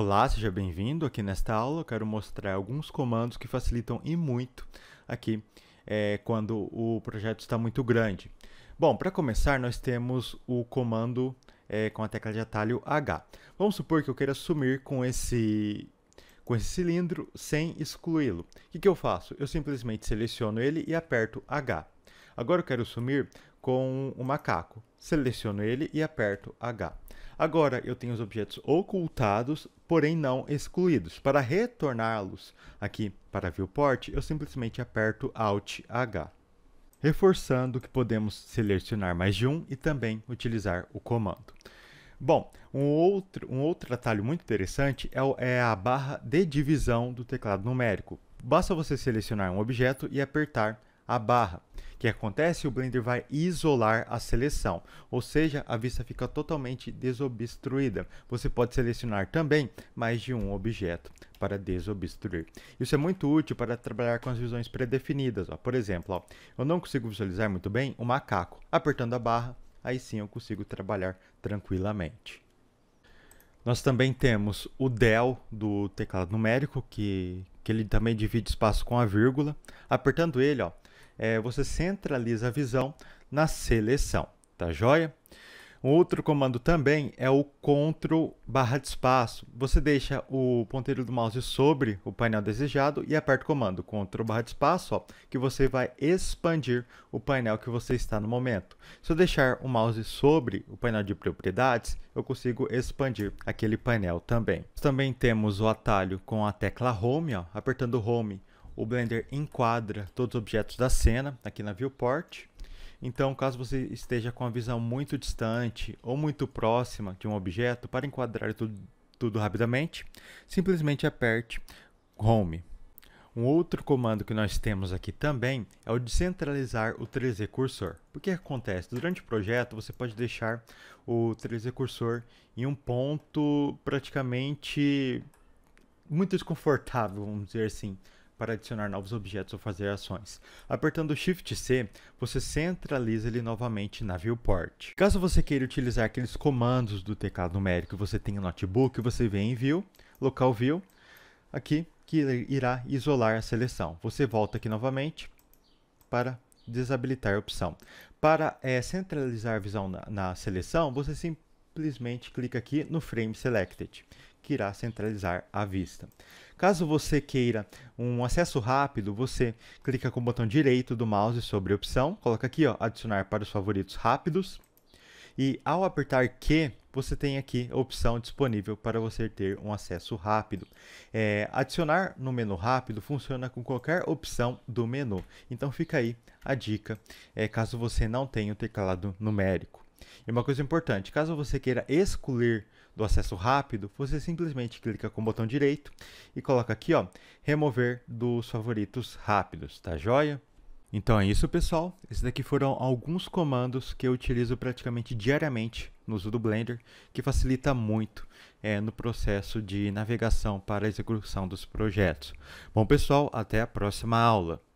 Olá, seja bem-vindo aqui nesta aula. Eu quero mostrar alguns comandos que facilitam e muito aqui é, quando o projeto está muito grande. Bom, para começar, nós temos o comando é, com a tecla de atalho H. Vamos supor que eu queira sumir com esse, com esse cilindro sem excluí-lo. O que, que eu faço? Eu simplesmente seleciono ele e aperto H. Agora eu quero sumir com o macaco. Seleciono ele e aperto H. Agora eu tenho os objetos ocultados, porém não excluídos. Para retorná-los aqui para viewport, eu simplesmente aperto Alt H. Reforçando que podemos selecionar mais de um e também utilizar o comando. Bom, um outro, um outro atalho muito interessante é, é a barra de divisão do teclado numérico. Basta você selecionar um objeto e apertar a barra. O que acontece? O Blender vai isolar a seleção, ou seja, a vista fica totalmente desobstruída. Você pode selecionar também mais de um objeto para desobstruir. Isso é muito útil para trabalhar com as visões predefinidas. definidas Por exemplo, ó, eu não consigo visualizar muito bem o um macaco. Apertando a barra, aí sim eu consigo trabalhar tranquilamente. Nós também temos o del do teclado numérico, que, que ele também divide espaço com a vírgula. Apertando ele, ó, é, você centraliza a visão na seleção, tá joia? Um outro comando também é o CTRL barra de espaço. Você deixa o ponteiro do mouse sobre o painel desejado e aperta o comando CTRL barra de espaço, ó, que você vai expandir o painel que você está no momento. Se eu deixar o mouse sobre o painel de propriedades, eu consigo expandir aquele painel também. Também temos o atalho com a tecla Home, ó, apertando Home o Blender enquadra todos os objetos da cena aqui na viewport. Então, caso você esteja com a visão muito distante ou muito próxima de um objeto, para enquadrar tudo, tudo rapidamente, simplesmente aperte Home. Um outro comando que nós temos aqui também é o de centralizar o 3D cursor. O que acontece? Durante o projeto, você pode deixar o 3D cursor em um ponto praticamente muito desconfortável, vamos dizer assim, para adicionar novos objetos ou fazer ações. Apertando Shift C, você centraliza ele novamente na viewport. Caso você queira utilizar aqueles comandos do teclado numérico, você tem o notebook, você vem em View, Local View, aqui que irá isolar a seleção. Você volta aqui novamente para desabilitar a opção. Para é, centralizar a visão na, na seleção, você simplesmente clica aqui no Frame Selected que irá centralizar a vista. Caso você queira um acesso rápido, você clica com o botão direito do mouse sobre opção, coloca aqui ó, adicionar para os favoritos rápidos e ao apertar Q, você tem aqui a opção disponível para você ter um acesso rápido. É, adicionar no menu rápido funciona com qualquer opção do menu. Então fica aí a dica, é, caso você não tenha o teclado numérico. E uma coisa importante, caso você queira excluir do acesso rápido, você simplesmente clica com o botão direito e coloca aqui, ó, remover dos favoritos rápidos, tá joia? Então é isso, pessoal. Esses daqui foram alguns comandos que eu utilizo praticamente diariamente no uso do Blender, que facilita muito é, no processo de navegação para a execução dos projetos. Bom, pessoal, até a próxima aula.